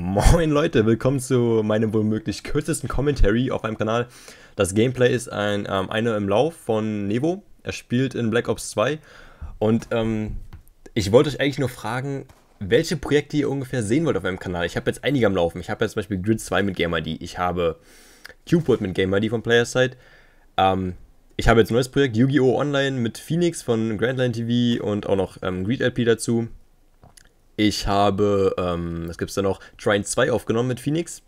Moin Leute, willkommen zu meinem womöglich kürzesten Commentary auf meinem Kanal. Das Gameplay ist ein ähm, eine im Lauf von Nevo. Er spielt in Black Ops 2 und ähm, ich wollte euch eigentlich nur fragen, welche Projekte ihr ungefähr sehen wollt auf meinem Kanal. Ich habe jetzt einige am Laufen. Ich habe jetzt zum Beispiel Grid 2 mit GamerD, ich habe Cubeword mit GamerD von Playerside. Ähm, ich habe jetzt ein neues Projekt, Yu-Gi-Oh! Online mit Phoenix von Grandline TV und auch noch ähm, Greed LP dazu. Ich habe, ähm, was gibt es da noch? Trine 2 aufgenommen mit Phoenix.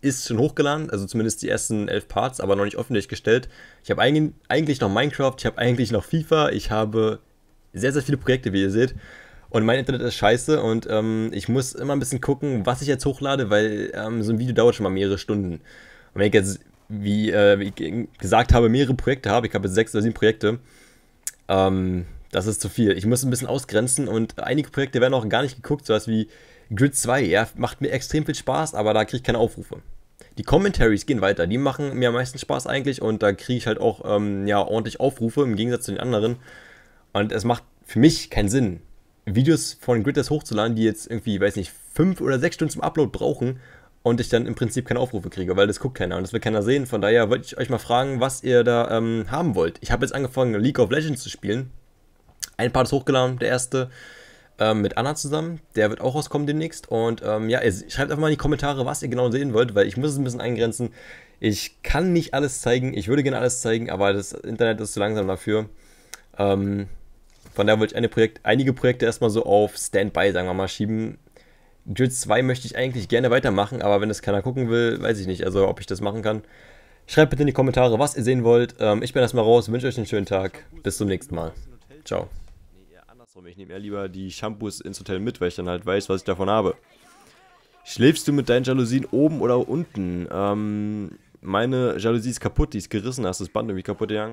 Ist schon hochgeladen, also zumindest die ersten elf Parts, aber noch nicht öffentlich gestellt. Ich habe eigentlich noch Minecraft, ich habe eigentlich noch FIFA, ich habe sehr, sehr viele Projekte, wie ihr seht. Und mein Internet ist scheiße und ähm, ich muss immer ein bisschen gucken, was ich jetzt hochlade, weil ähm, so ein Video dauert schon mal mehrere Stunden. Und wenn ich jetzt, wie, äh, wie ich gesagt habe, mehrere Projekte habe, ich habe jetzt sechs oder sieben Projekte, ähm, das ist zu viel. Ich muss ein bisschen ausgrenzen und einige Projekte werden auch gar nicht geguckt, sowas wie Grid 2, ja, macht mir extrem viel Spaß, aber da kriege ich keine Aufrufe. Die Commentaries gehen weiter, die machen mir am meisten Spaß eigentlich und da kriege ich halt auch ähm, ja, ordentlich Aufrufe im Gegensatz zu den anderen. Und es macht für mich keinen Sinn, Videos von Gridders hochzuladen, die jetzt irgendwie, weiß nicht, fünf oder sechs Stunden zum Upload brauchen und ich dann im Prinzip keine Aufrufe kriege, weil das guckt keiner und das will keiner sehen. Von daher wollte ich euch mal fragen, was ihr da ähm, haben wollt. Ich habe jetzt angefangen, League of Legends zu spielen. Ein Part ist hochgeladen, der erste ähm, mit Anna zusammen. Der wird auch rauskommen demnächst. Und ähm, ja, ihr schreibt einfach mal in die Kommentare, was ihr genau sehen wollt, weil ich muss es ein bisschen eingrenzen. Ich kann nicht alles zeigen. Ich würde gerne alles zeigen, aber das Internet ist zu langsam dafür. Ähm, von daher wollte ich Projekt, einige Projekte erstmal so auf Standby, sagen wir mal, schieben. Grid 2 möchte ich eigentlich gerne weitermachen, aber wenn das keiner gucken will, weiß ich nicht, also ob ich das machen kann. Schreibt bitte in die Kommentare, was ihr sehen wollt. Ähm, ich bin erstmal raus, wünsche euch einen schönen Tag. Bis zum nächsten Mal. Ciao. Andersrum, ich nehme eher lieber die Shampoos ins Hotel mit, weil ich dann halt weiß, was ich davon habe. Schläfst du mit deinen Jalousien oben oder unten? Ähm, meine Jalousie ist kaputt, die ist gerissen, hast das Band irgendwie kaputt gegangen.